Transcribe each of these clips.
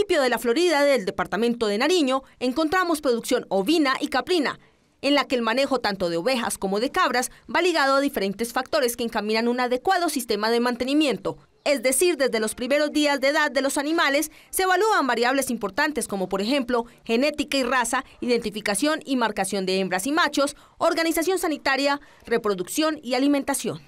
municipio de la Florida del departamento de Nariño encontramos producción ovina y caprina, en la que el manejo tanto de ovejas como de cabras va ligado a diferentes factores que encaminan un adecuado sistema de mantenimiento. Es decir, desde los primeros días de edad de los animales se evalúan variables importantes como por ejemplo genética y raza, identificación y marcación de hembras y machos, organización sanitaria, reproducción y alimentación.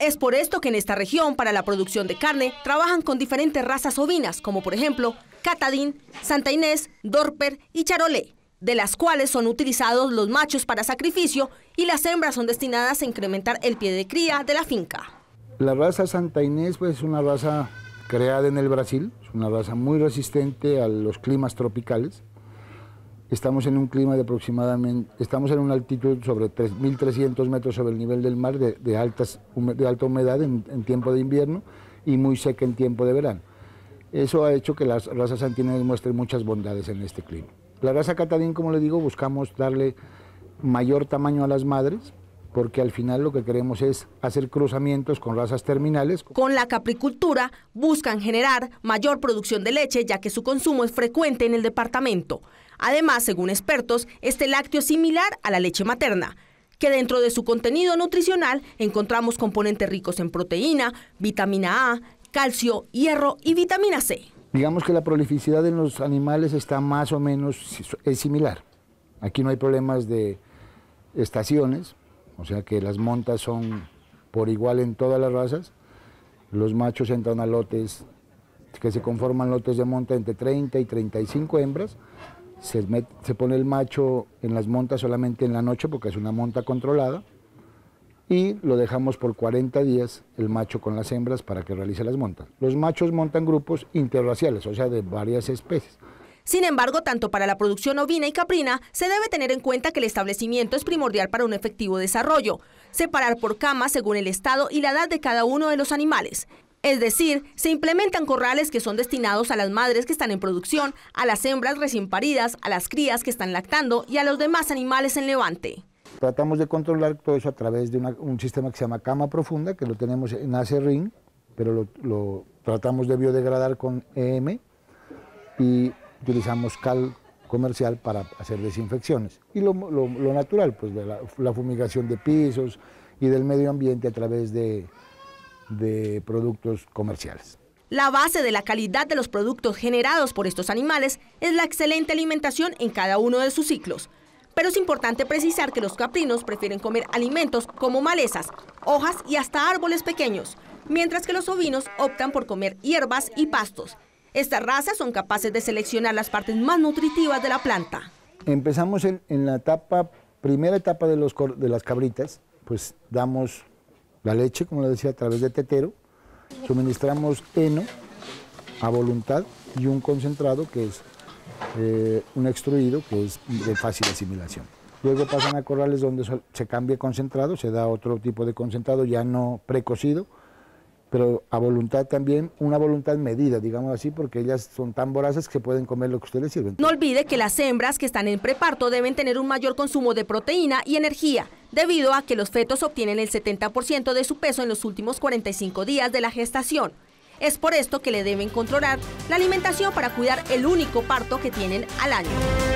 Es por esto que en esta región, para la producción de carne, trabajan con diferentes razas ovinas, como por ejemplo Catadín, Santa Inés, Dorper y Charolé, de las cuales son utilizados los machos para sacrificio y las hembras son destinadas a incrementar el pie de cría de la finca. La raza Santa Inés pues, es una raza creada en el Brasil, es una raza muy resistente a los climas tropicales Estamos en un clima de aproximadamente, estamos en una altitud sobre 3.300 metros sobre el nivel del mar de, altas, alta humedad en, tiempo de invierno y muy seca en tiempo de verano. Eso ha hecho que las razas santinas muestren muchas bondades en este clima. La raza catadín, como le digo, buscamos darle mayor tamaño a las madres, porque al final lo que queremos es hacer cruzamientos con razas terminales. Con la capricultura buscan generar mayor producción de leche ya que su consumo es frecuente en el departamento. Además, según expertos, este lácteo es similar a la leche materna, que dentro de su contenido nutricional encontramos componentes ricos en proteína, vitamina A, calcio, hierro y vitamina C. Digamos que la prolificidad en los animales está más o menos es similar. Aquí no hay problemas de estaciones, o sea que las montas son por igual en todas las razas. Los machos entran a lotes que se conforman lotes de monta entre 30 y 35 hembras. Se, pone el macho en las montas solamente en la noche porque es una monta controlada y lo dejamos por 40 días el macho con las hembras para que realice las montas. Los machos montan grupos interraciales, o sea, de varias especies. Sin embargo, tanto para la producción ovina y caprina, se debe tener en cuenta que el establecimiento es primordial para un efectivo desarrollo, separar por camas según el estado y la edad de cada uno de los animales. Es decir, se implementan corrales que son destinados a las madres que están en producción, a las hembras recién paridas, a las crías que están lactando y a los demás animales en levante. Tratamos de controlar todo eso a través de un sistema que se llama cama profunda, que lo tenemos en ring, pero lo, tratamos de biodegradar con EM y utilizamos cal comercial para hacer desinfecciones. Y lo, natural, pues la, fumigación de pisos y del medio ambiente a través de, de productos comerciales. La base de la calidad de los productos generados por estos animales es la excelente alimentación en cada uno de sus ciclos. Pero es importante precisar que los caprinos prefieren comer alimentos como malezas, hojas y hasta árboles pequeños, mientras que los ovinos optan por comer hierbas y pastos. Estas razas son capaces de seleccionar las partes más nutritivas de la planta. Empezamos en, la etapa, primera etapa de, los, de las cabritas, pues damos la leche, como les decía, a través de tetero, suministramos heno a voluntad y un concentrado que es eh, un extruido que es de fácil asimilación. Luego pasan a corrales donde se cambia concentrado, se da otro tipo de concentrado ya no precocido, pero a voluntad también, una voluntad medida, digamos así, porque ellas son tan voraces que pueden comer lo que ustedes sirven. No olvide que las hembras que están en preparto deben tener un mayor consumo de proteína y energía, debido a que los fetos obtienen el 70% de su peso en los últimos 45 días de la gestación. Es por esto que le deben controlar la alimentación para cuidar el único parto que tienen al año.